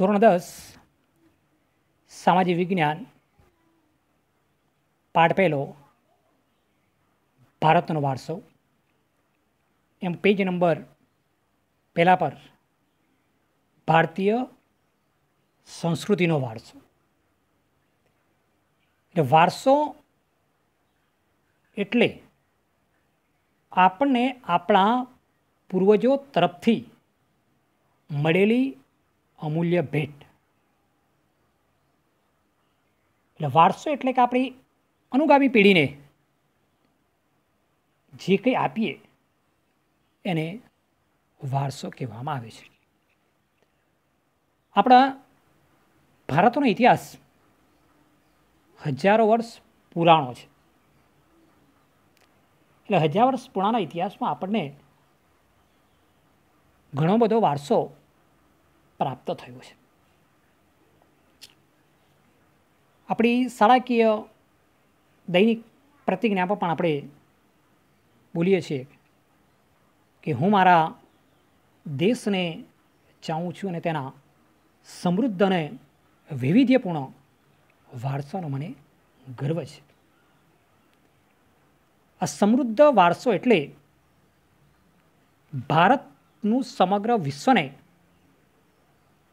ધોરણ દસ સામાજિક વિજ્ઞાન પાઠ પહેલો ભારતનો વારસો એમ પેજ નંબર પહેલાં પર ભારતીય સંસ્કૃતિનો વારસો એટલે વારસો એટલે આપણને આપણા પૂર્વજો તરફથી મળેલી અમૂલ્ય ભેટ એટલે વારસો એટલે કે આપણી અનુગામી પેઢીને જે કંઈ આપીએ એને વારસો કહેવામાં આવે છે આપણા ભારતનો ઇતિહાસ હજારો વર્ષ પુરાણો છે એટલે હજાર વર્ષ પુરાણા ઇતિહાસમાં આપણને ઘણો બધો વારસો પ્રાપ્ત થયું છે આપણી શાળાકીય દૈનિક પ્રતિજ્ઞામાં પણ આપણે બોલીએ છીએ કે હું મારા દેશને ચાહું છું અને તેના સમૃદ્ધ અને વૈવિધ્યપૂર્ણ વારસાનો મને ગર્વ છે આ સમૃદ્ધ વારસો એટલે ભારતનું સમગ્ર વિશ્વને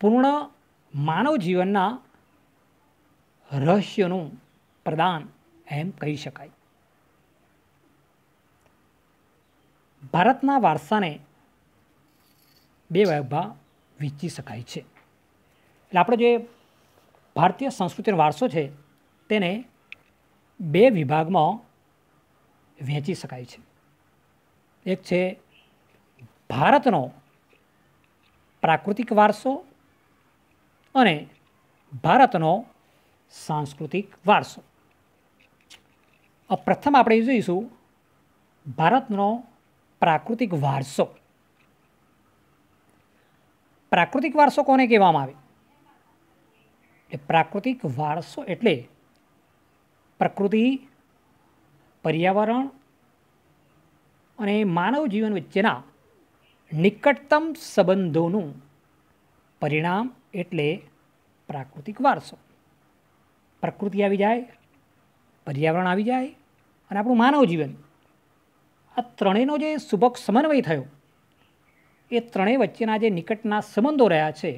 પૂર્ણ માનવ જીવનના રહસ્યનું પ્રદાન એમ કહી શકાય ભારતના વારસાને બે વૈભા વેચી શકાય છે એટલે આપણો જે ભારતીય સંસ્કૃતિનો વારસો છે તેને બે વિભાગમાં વહેંચી શકાય છે એક છે ભારતનો પ્રાકૃતિક વારસો અને ભારતનો સાંસ્કૃતિક વારસો પ્રથમ આપણે જોઈશું ભારતનો પ્રાકૃતિક વારસો પ્રાકૃતિક વારસો કોને કહેવામાં આવે એટલે પ્રાકૃતિક વારસો એટલે પ્રકૃતિ પર્યાવરણ અને માનવ જીવન વચ્ચેના નિકટતમ સંબંધોનું પરિણામ એટલે પ્રાકૃતિક વારસો પ્રકૃતિ આવી જાય પર્યાવરણ આવી જાય અને આપણું માનવ જીવન આ ત્રણેયનો જે સુભક સમન્વય થયો એ ત્રણેય વચ્ચેના જે નિકટના સંબંધો રહ્યા છે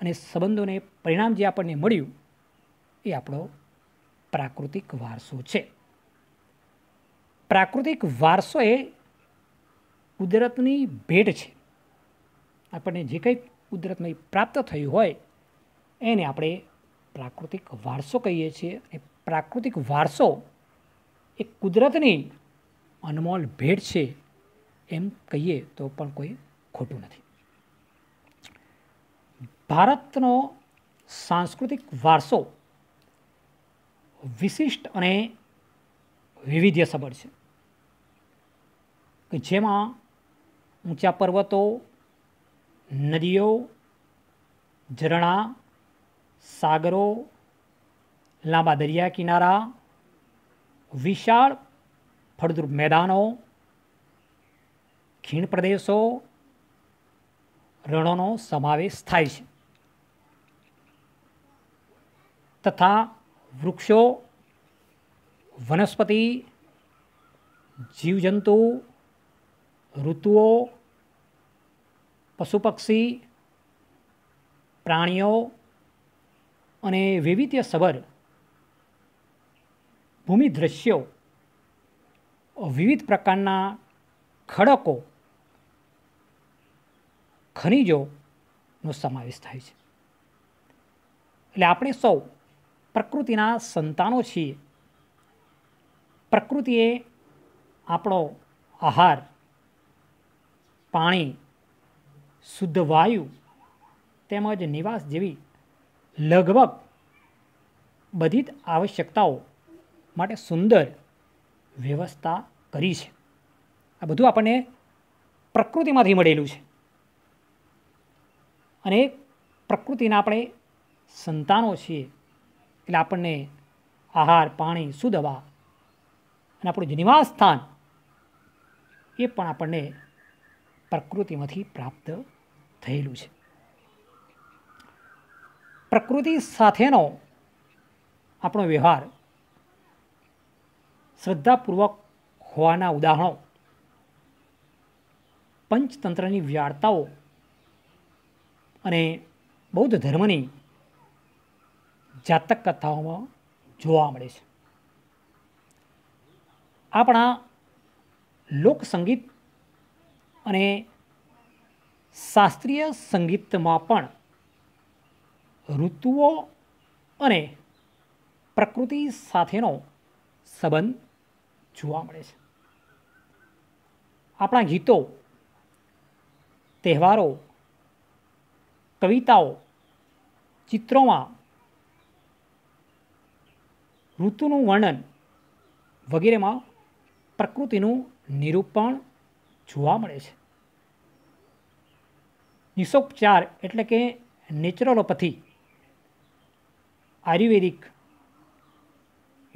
અને સંબંધોને પરિણામ જે આપણને મળ્યું એ આપણો પ્રાકૃતિક વારસો છે પ્રાકૃતિક વારસો એ કુદરતની ભેટ છે આપણને જે કંઈ કુદરતમાં એ પ્રાપ્ત થયું હોય એને આપણે પ્રાકૃતિક વારસો કહીએ છીએ અને પ્રાકૃતિક વારસો એ કુદરતની અનમોલ ભેટ છે એમ કહીએ તો પણ કોઈ ખોટું નથી ભારતનો સાંસ્કૃતિક વારસો વિશિષ્ટ અને વૈવિધ્યસભર છે કે જેમાં ઊંચા પર્વતો નદીઓ ઝરણા સાગરો લાંબા દરિયા કિનારા વિશાળ ફળદ્રુપ મેદાનો ખીણ પ્રદેશો રણોનો સમાવેશ થાય છે તથા વૃક્ષો વનસ્પતિ જીવજંતુ ઋતુઓ પશુ પક્ષી પ્રાણીઓ અને વૈવિધ્ય વૈવિધ્યસભર ભૂમિ દ્રશ્યો વિવિધ પ્રકારના ખડકો ખનિજોનો સમાવેશ થાય છે એટલે આપણે સૌ પ્રકૃતિના સંતાનો છીએ પ્રકૃતિએ આપણો આહાર પાણી શુદ્ધ વાયુ તેમજ નિવાસ જેવી લગભગ બધી જ આવશ્યકતાઓ માટે સુંદર વ્યવસ્થા કરી છે આ બધું આપણને પ્રકૃતિમાંથી મળેલું છે અને પ્રકૃતિના આપણે સંતાનો છીએ એટલે આપણને આહાર પાણી શુદ્ધ હવા અને આપણું નિવાસ સ્થાન એ પણ આપણને પ્રકૃતિમાંથી પ્રાપ્ત થયેલું છે પ્રકૃતિ સાથેનો આપણો વ્યવહાર શ્રદ્ધાપૂર્વક હોવાના ઉદાહરણો પંચતંત્રની વ્યાળતાઓ અને બૌદ્ધ ધર્મની જાતક કથાઓમાં જોવા મળે છે આપણા લોકસંગીત અને શાસ્ત્રીય સંગીતમાં પણ ઋતુઓ અને પ્રકૃતિ સાથેનો સંબંધ જોવા મળે છે આપણા ગીતો તહેવારો કવિતાઓ ચિત્રોમાં ઋતુનું વર્ણન વગેરેમાં પ્રકૃતિનું નિરૂપણ જોવા મળે છે હિસોપચાર એટલે કે નેચરોલોપથી આયુર્વેદિક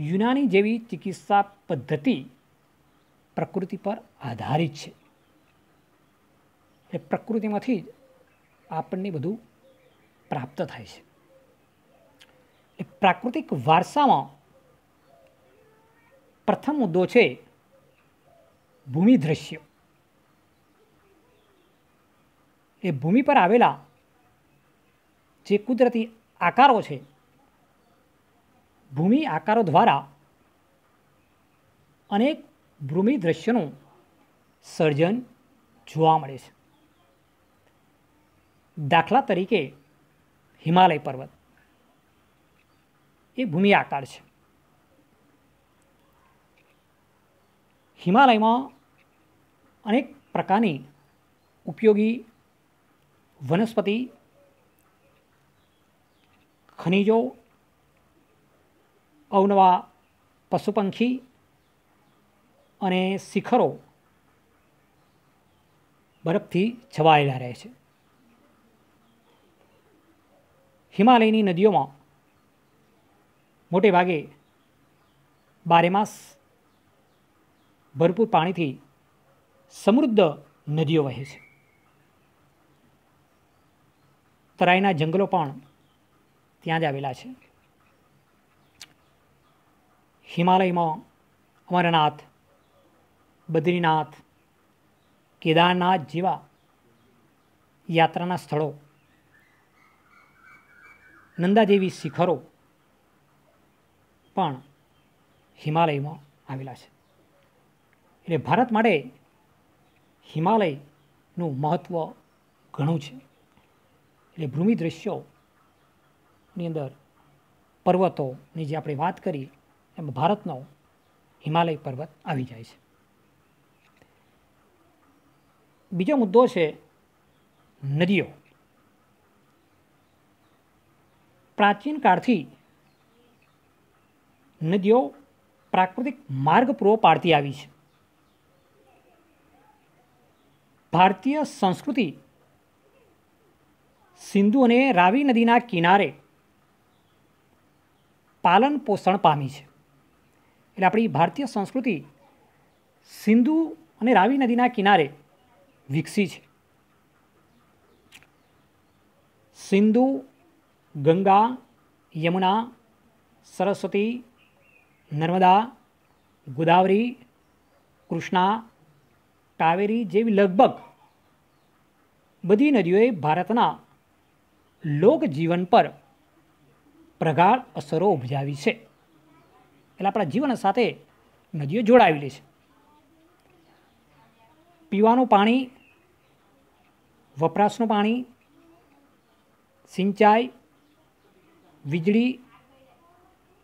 યુનાની જેવી ચિકિત્સા પદ્ધતિ પ્રકૃતિ પર આધારિત છે એ પ્રકૃતિમાંથી જ આપણને બધું પ્રાપ્ત થાય છે એ પ્રાકૃતિક વારસામાં પ્રથમ મુદ્દો છે ભૂમિ દ્રશ્ય એ ભૂમિ પર આવેલા જે કુદરતી આકારો છે ભૂમિ આકારો દ્વારા અનેક ભૂમિ દ્રશ્યનું સર્જન જોવા મળે છે દાખલા તરીકે હિમાલય પર્વત એ ભૂમિ આકાર છે હિમાલયમાં અનેક પ્રકારની ઉપયોગી વનસ્પતિ ખનિજો અવનવા પશુપંખી અને શિખરો બરફથી છવાયેલા રહે છે હિમાલયની નદીઓમાં મોટે ભાગે બારેમાસ ભરપૂર પાણીથી સમૃદ્ધ નદીઓ વહે છે તરાઈના જંગલો પણ ત્યાં જ આવેલા છે હિમાલયમાં અમરનાથ બદ્રીનાથ કેદારનાથ જેવા યાત્રાના સ્થળો નંદા જેવી શિખરો પણ હિમાલયમાં આવેલા છે એટલે ભારત માટે હિમાલયનું મહત્ત્વ ઘણું છે એટલે ભૂમિ દ્રશ્યોની અંદર પર્વતોની જે આપણે વાત કરી એમાં ભારતનો હિમાલય પર્વત આવી જાય છે બીજો મુદ્દો છે નદીઓ પ્રાચીન કાળથી નદીઓ પ્રાકૃતિક માર્ગ પૂરો પાડતી આવી છે ભારતીય સંસ્કૃતિ સિંધુ અને રાવી નદીના કિનારે પાલન પોષણ પામી છે એટલે આપણી ભારતીય સંસ્કૃતિ સિંધુ અને રાવી નદીના કિનારે વિકસી છે સિંધુ ગંગા યમુના સરસ્વતી નર્મદા ગોદાવરી કૃષ્ણા કાવેરી જેવી લગભગ બધી નદીઓએ ભારતના લોકજીવન પર પ્રગાઢ અસરો ઉપજાવી છે એટલે આપણા જીવન સાથે નદીઓ જોડાયેલી છે પીવાનું પાણી વપરાશનું પાણી સિંચાઈ વીજળી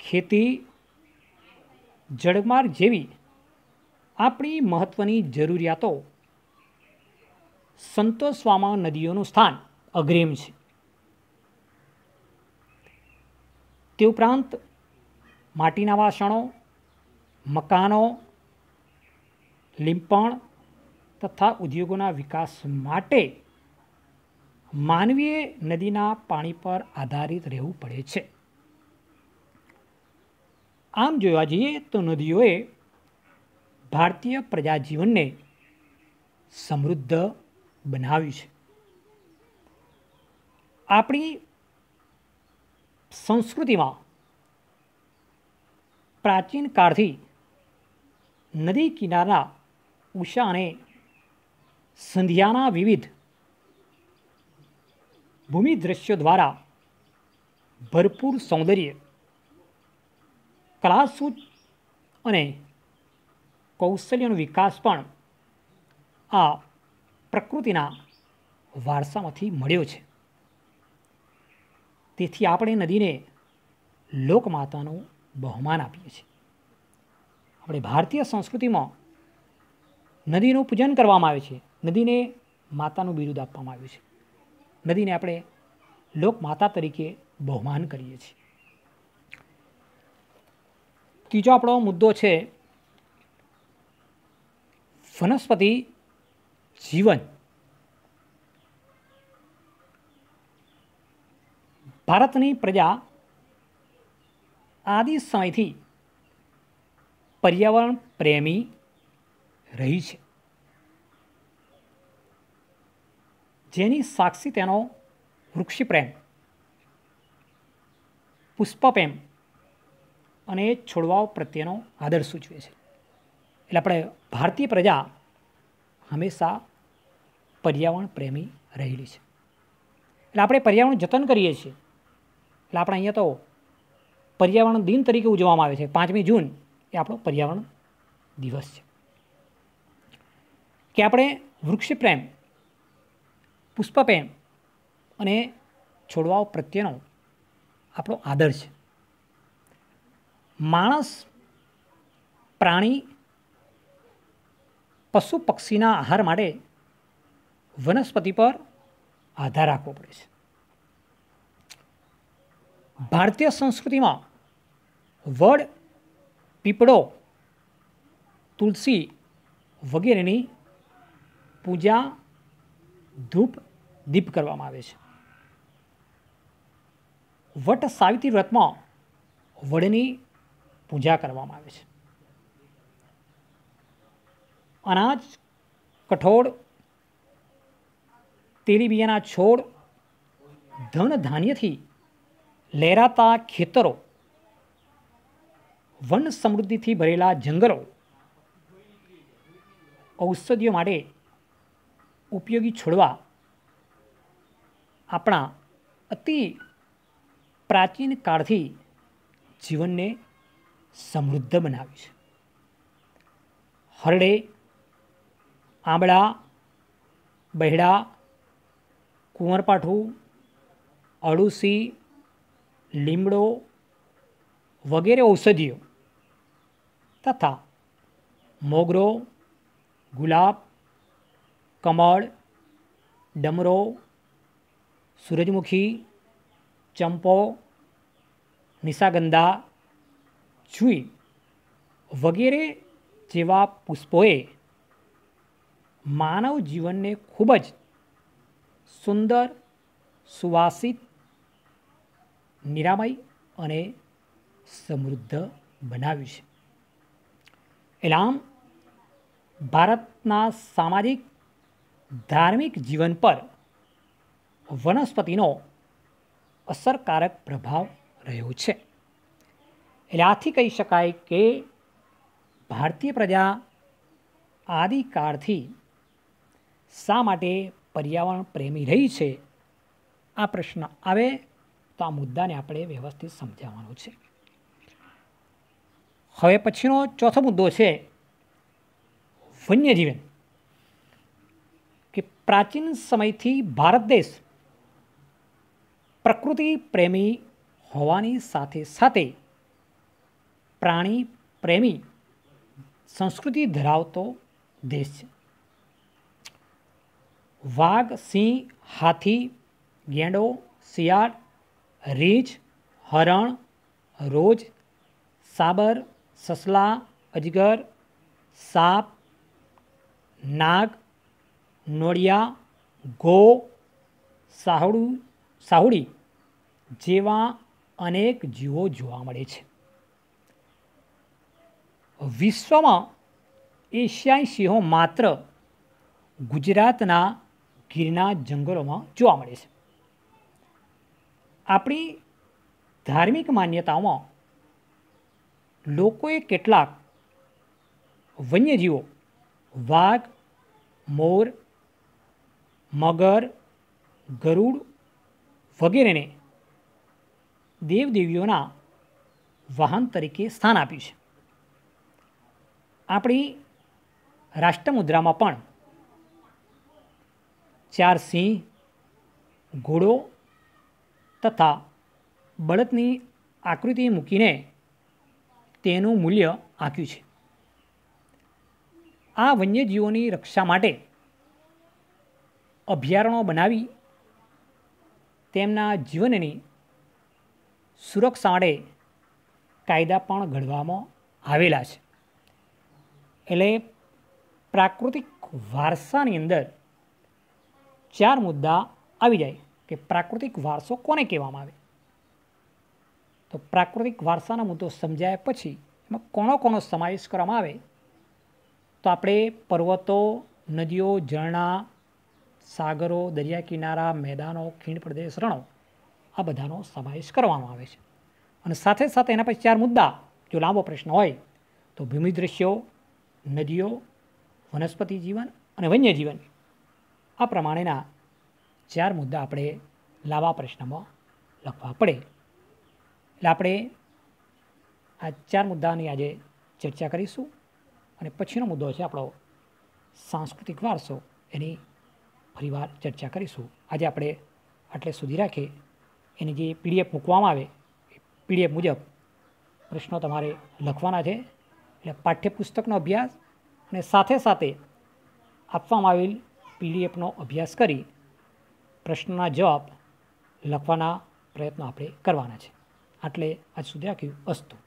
ખેતી જળમાર્ગ જેવી આપણી મહત્ત્વની જરૂરિયાતો સંતોષવામાં નદીઓનું સ્થાન અગ્રિમ છે તે ઉપરાંત માટીના વાસણો મકાનો લીંપણ તથા ઉદ્યોગોના વિકાસ માટે માનવીએ નદીના પાણી પર આધારિત રહેવું પડે છે આમ જોવા જઈએ તો નદીઓએ ભારતીય પ્રજાજીવનને સમૃદ્ધ બનાવ્યું છે આપણી સંસ્કૃતિમાં પ્રાચીન કાળથી નદી કિનારા ઉષા અને સંધ્યાના વિવિધ ભૂમિ દ્રશ્યો દ્વારા ભરપૂર સૌંદર્ય કલાસૂચ અને કૌશલ્યનો વિકાસ પણ આ પ્રકૃતિના વારસામાંથી મળ્યો છે તેથી આપણે નદીને લોકમાતાનું બહુમાન આપીએ છીએ આપણે ભારતીય સંસ્કૃતિમાં નદીનું પૂજન કરવામાં આવે છે નદીને માતાનું બિરુદ આપવામાં આવ્યું છે નદીને આપણે લોકમાતા તરીકે બહુમાન કરીએ છીએ ત્રીજો આપણો મુદ્દો છે વનસ્પતિ જીવન ભારતની પ્રજા આદિ સમયથી પર્યાવરણ પ્રેમી રહી છે જેની સાક્ષી તેનો વૃક્ષપ્રેમ પુષ્પપ્રેમ અને છોડવાઓ પ્રત્યેનો આદર સૂચવે છે એટલે આપણે ભારતીય પ્રજા હંમેશા પર્યાવરણ પ્રેમી રહેલી છે એટલે આપણે પર્યાવરણ જતન કરીએ છીએ એટલે આપણે અહીંયા તો પર્યાવરણ દિન તરીકે ઉજવવામાં આવે છે પાંચમી જૂન એ આપણો પર્યાવરણ દિવસ છે કે આપણે વૃક્ષ પ્રેમ પુષ્પ પ્રેમ અને છોડવાઓ પ્રત્યેનો આપણો આદર છે માણસ પ્રાણી પશુ પક્ષીના આહાર માટે વનસ્પતિ પર આધાર રાખવો પડે છે ભારતીય સંસ્કૃતિમાં વડ પીપળો તુલસી વગેરેની પૂજા ધૂપ દીપ કરવામાં આવે છે વટ સાવિત્રી વ્રતમાં વડની પૂજા કરવામાં આવે છે અનાજ કઠોળ તેલીબિયાના છોડ ધન ધાન્યથી લહેરાતા ખેતરો વન સમૃદ્ધિથી ભરેલા જંગલો ઔષધિઓ માટે ઉપયોગી છોડવા આપણા અતિ પ્રાચીન કાળથી જીવનને સમૃદ્ધ બનાવ્યું છે હરડે આંબળા બહેડા કુંવરપાઠું અળુસી લીમડો વગેરે ઔષધિઓ તથા મોગરો ગુલાબ કમળ ડમરો સૂરજમુખી ચંપો નિશાગંધા જુઈ વગેરે જેવા પુષ્પોએ માનવ જીવનને ખૂબ જ સુંદર સુવાસિત નિરામય અને સમૃદ્ધ બનાવ્યું છે એટલે આમ ભારતના સામાજિક ધાર્મિક જીવન પર વનસ્પતિનો અસરકારક પ્રભાવ રહ્યો છે એટલે આથી કહી શકાય કે ભારતીય પ્રજા આદિકાળથી શા માટે પર્યાવરણ પ્રેમી રહી છે આ પ્રશ્ન આવે તો આ મુદ્દાને આપણે વ્યવસ્થિત સમજાવવાનો છે હવે પછીનો ચોથો મુદ્દો છે વન્યજીવન કે પ્રાચીન સમયથી ભારત દેશ પ્રકૃતિ પ્રેમી હોવાની સાથે સાથે પ્રાણી પ્રેમી સંસ્કૃતિ ધરાવતો દેશ છે વાઘ સિંહ હાથી ગેંડો શિયાળ રીંછ હરણ રોજ સાબર સસલા અજગર સાપ નાગ નોળિયા ગો સાહુડુ સાહુડી જેવા અનેક જીવો જોવા મળે છે વિશ્વમાં એશિયાઈ સિંહો માત્ર ગુજરાતના ગીરના જંગલોમાં જોવા મળે છે આપણી ધાર્મિક માન્યતાઓમાં લોકોએ કેટલાક વન્યજીવો વાઘ મોર મગર ગરુડ વગેરેને દેવદેવીઓના વાહન તરીકે સ્થાન આપ્યું છે આપણી રાષ્ટ્રમુદ્રામાં પણ ચાર સિંહ ઘોડો તથા બળદની આકૃતિ મૂકીને તેનું મૂલ્ય આંક્યું છે આ વન્યજીવોની રક્ષા માટે અભયારણ્યો બનાવી તેમના જીવનની સુરક્ષા માટે કાયદા પણ ઘડવામાં આવેલા છે એટલે પ્રાકૃતિક વારસાની અંદર ચાર મુદ્દા આવી જાય કે પ્રાકૃતિક વારસો કોને કહેવામાં આવે તો પ્રાકૃતિક વારસાના મુદ્દો સમજાયા પછી એમાં કોણો કોણો સમાવેશ કરવામાં આવે તો આપણે પર્વતો નદીઓ ઝરણા સાગરો દરિયા કિનારા મેદાનો ખીણ પ્રદેશ રણો આ બધાનો સમાવેશ કરવામાં આવે છે અને સાથે સાથે એના પછી ચાર મુદ્દા જો લાંબો પ્રશ્ન હોય તો ભૂમિ દ્રશ્યો નદીઓ વનસ્પતિ જીવન અને વન્યજીવન આ પ્રમાણેના ચાર મુદ્દા આપણે લાંબા પ્રશ્નમાં લખવા પડે એટલે આપણે આ ચાર મુદ્દાની આજે ચર્ચા કરીશું અને પછીનો મુદ્દો છે આપણો સાંસ્કૃતિક વારસો એની ફરીવાર ચર્ચા કરીશું આજે આપણે આટલે સુધી રાખીએ એની જે પીડીએફ મૂકવામાં આવે એ પીડીએફ મુજબ પ્રશ્નો તમારે લખવાના છે એટલે પાઠ્યપુસ્તકનો અભ્યાસ અને સાથે સાથે આપવામાં આવેલ પીડીએફનો અભ્યાસ કરી પ્રશ્નના જવાબ લખવાના પ્રયત્નો આપણે કરવાના છે આટલે આજ સુધી આ કહ્યું અસ્તું